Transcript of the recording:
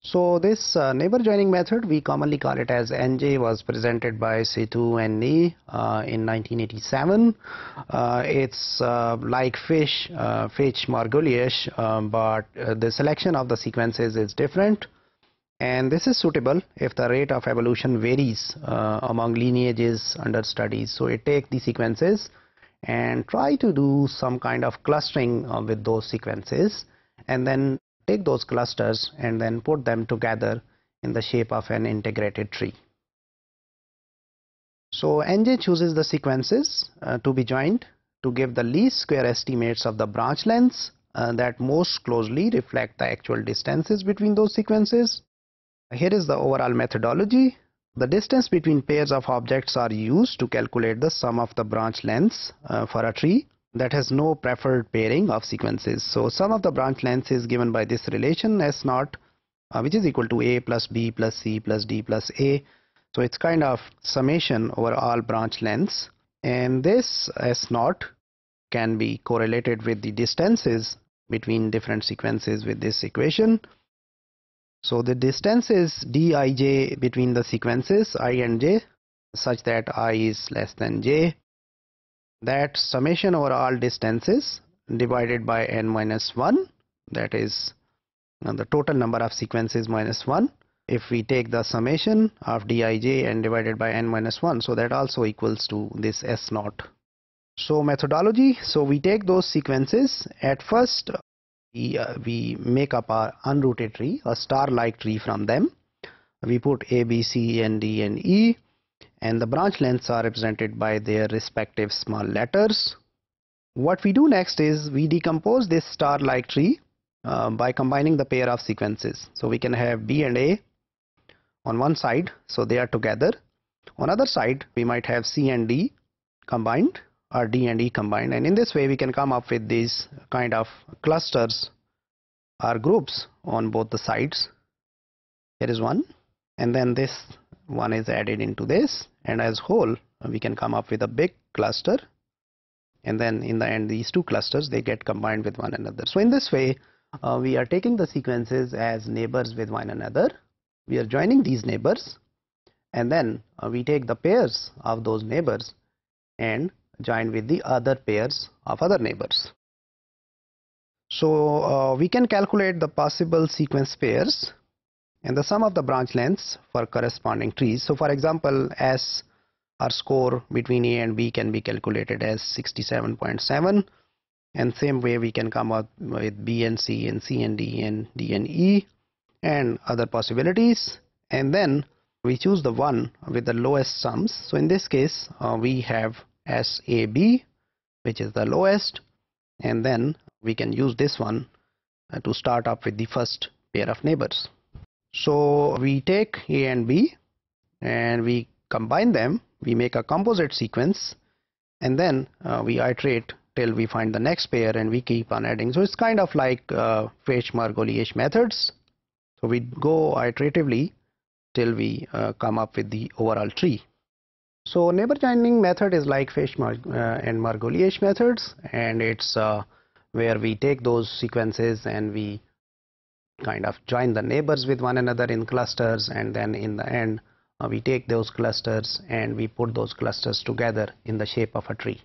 So this uh, neighbor joining method, we commonly call it as NJ, was presented by C2 and Nee uh, in 1987. Uh, it's uh, like Fish, uh, Fish Margulies, um, uh, but the selection of the sequences is different. And this is suitable if the rate of evolution varies among lineages under studies. So it takes the sequences and try to do some kind of clustering with those sequences and then take those clusters and then put them together in the shape of an integrated tree. So NJ chooses the sequences uh, to be joined to give the least square estimates of the branch lengths uh, that most closely reflect the actual distances between those sequences. Here is the overall methodology. The distance between pairs of objects are used to calculate the sum of the branch lengths uh, for a tree that has no preferred pairing of sequences. So sum of the branch lengths is given by this relation S naught uh, which is equal to A plus B plus C plus D plus A. So it's kind of summation over all branch lengths and this S naught can be correlated with the distances between different sequences with this equation. So the distances dij between the sequences i and j such that i is less than j that summation over all distances divided by n minus 1 that is uh, the total number of sequences minus 1 if we take the summation of dij and divided by n minus 1 so that also equals to this s naught so methodology so we take those sequences at first we, uh, we make up our unrooted tree a star like tree from them we put a b c and d and e and the branch lengths are represented by their respective small letters. What we do next is we decompose this star-like tree uh, by combining the pair of sequences. So we can have B and A on one side, so they are together. On other side, we might have C and D combined or D and E combined and in this way we can come up with these kind of clusters or groups on both the sides. Here is one and then this one is added into this and as whole we can come up with a big cluster and then in the end these two clusters they get combined with one another so in this way uh, we are taking the sequences as neighbors with one another we are joining these neighbors and then uh, we take the pairs of those neighbors and join with the other pairs of other neighbors so uh, we can calculate the possible sequence pairs and the sum of the branch lengths for corresponding trees. So for example, S our score between A and B can be calculated as 67.7 and same way we can come up with B and C and C and D and D and E and other possibilities and then we choose the one with the lowest sums. So in this case uh, we have SAB which is the lowest and then we can use this one uh, to start up with the first pair of neighbors. So we take A and B and we combine them, we make a composite sequence and then uh, we iterate till we find the next pair and we keep on adding. So it's kind of like uh, fetch methods. So we go iteratively till we uh, come up with the overall tree. So neighbor joining method is like fetch Mar uh, and Margoliouth methods and it's uh, where we take those sequences and we kind of join the neighbors with one another in clusters and then in the end uh, we take those clusters and we put those clusters together in the shape of a tree.